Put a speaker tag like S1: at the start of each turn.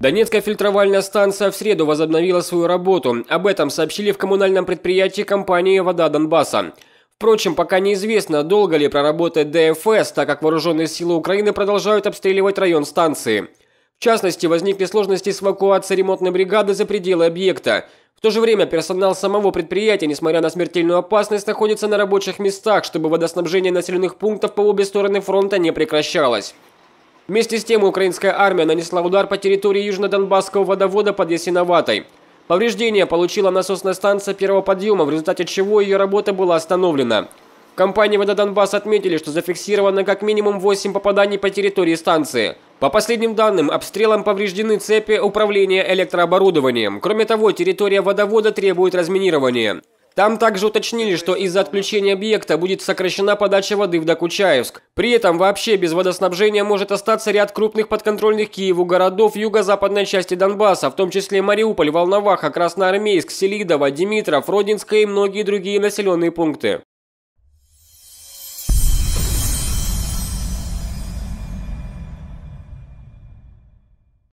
S1: Донецкая фильтровальная станция в среду возобновила свою работу. Об этом сообщили в коммунальном предприятии компании «Вода Донбасса». Впрочем, пока неизвестно, долго ли проработает ДФС, так как вооруженные силы Украины продолжают обстреливать район станции. В частности, возникли сложности с эвакуацией ремонтной бригады за пределы объекта. В то же время персонал самого предприятия, несмотря на смертельную опасность, находится на рабочих местах, чтобы водоснабжение населенных пунктов по обе стороны фронта не прекращалось. Вместе с тем украинская армия нанесла удар по территории южно-донбасского водовода под Ясиноватой. Повреждение получила насосная станция первого подъема, в результате чего ее работа была остановлена. В компании «Вода Донбасс» отметили, что зафиксировано как минимум 8 попаданий по территории станции. По последним данным, обстрелом повреждены цепи управления электрооборудованием. Кроме того, территория водовода требует разминирования. Там также уточнили, что из-за отключения объекта будет сокращена подача воды в Докучаевск. При этом вообще без водоснабжения может остаться ряд крупных подконтрольных Киеву городов юго-западной части Донбасса, в том числе Мариуполь, Волноваха, Красноармейск, Селидово, Димитров, Родинское и многие другие населенные пункты.